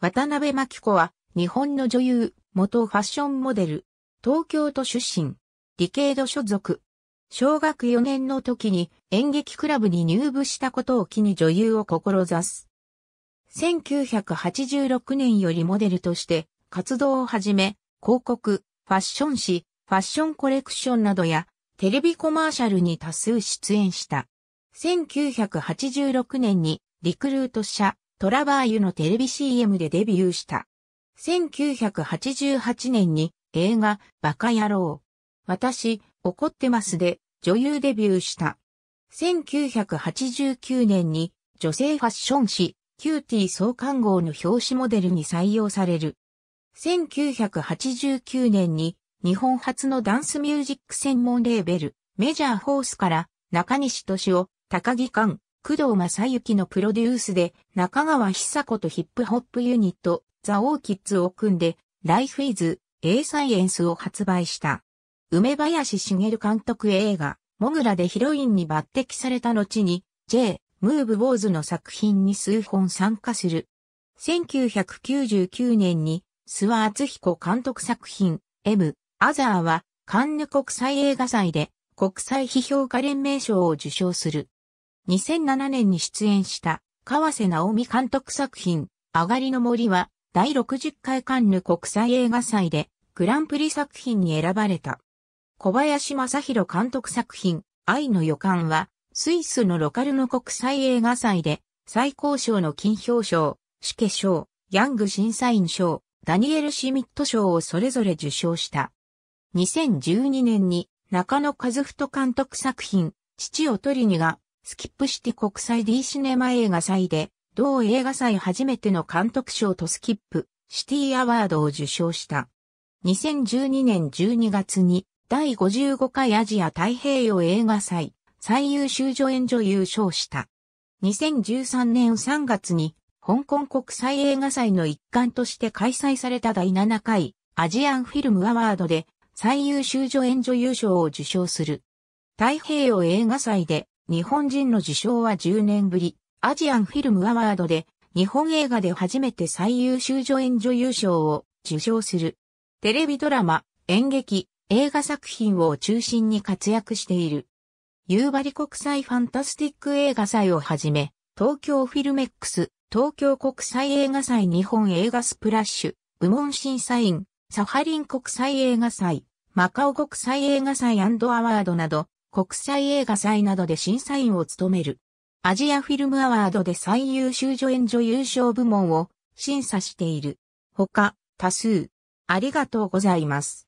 渡辺真紀子は、日本の女優、元ファッションモデル、東京都出身、理系度所属。小学4年の時に演劇クラブに入部したことを機に女優を志す。1986年よりモデルとして活動を始め、広告、ファッション誌、ファッションコレクションなどやテレビコマーシャルに多数出演した。1986年にリクルート社トラバーユのテレビ CM でデビューした。1988年に映画バカ野郎。私、怒ってますで女優デビューした。1989年に女性ファッション誌キューティー創刊号の表紙モデルに採用される。1989年に日本初のダンスミュージック専門レーベルメジャーホースから中西敏夫、高木寛、工藤正幸のプロデュースで中川久子とヒップホップユニットザ・オーキッズを組んでライフイズ・エーサイエンスを発売した。梅林茂監督映画モグラでヒロインに抜擢された後に J ムーブ・ウォーズの作品に数本参加する。1999年に諏訪厚彦監督作品 M アザーはカンヌ国際映画祭で国際批評家連盟賞を受賞する。2007年に出演した川瀬直美監督作品、上がりの森は第60回カンヌ国際映画祭でグランプリ作品に選ばれた。小林正宏監督作品、愛の予感はスイスのロカルの国際映画祭で最高賞の金表賞、死刑賞、ヤング審査員賞、ダニエル・シミット賞をそれぞれ受賞した。2012年に中野和太監督作品、父を取りにがスキップシティ国際 D シネマ映画祭で、同映画祭初めての監督賞とスキップ、シティアワードを受賞した。2012年12月に、第55回アジア太平洋映画祭、最優秀助演女優賞した。2013年3月に、香港国際映画祭の一環として開催された第7回アジアンフィルムアワードで最優秀助演女優賞を受賞する。太平洋映画祭で日本人の受賞は10年ぶり、アジアンフィルムアワードで、日本映画で初めて最優秀助演女優賞を受賞する。テレビドラマ、演劇、映画作品を中心に活躍している。夕張国際ファンタスティック映画祭をはじめ、東京フィルメックス、東京国際映画祭日本映画スプラッシュ、部門審査員、サハリン国際映画祭、マカオ国際映画祭アワードなど、国際映画祭などで審査員を務める。アジアフィルムアワードで最優秀助演女優賞部門を審査している。他、多数。ありがとうございます。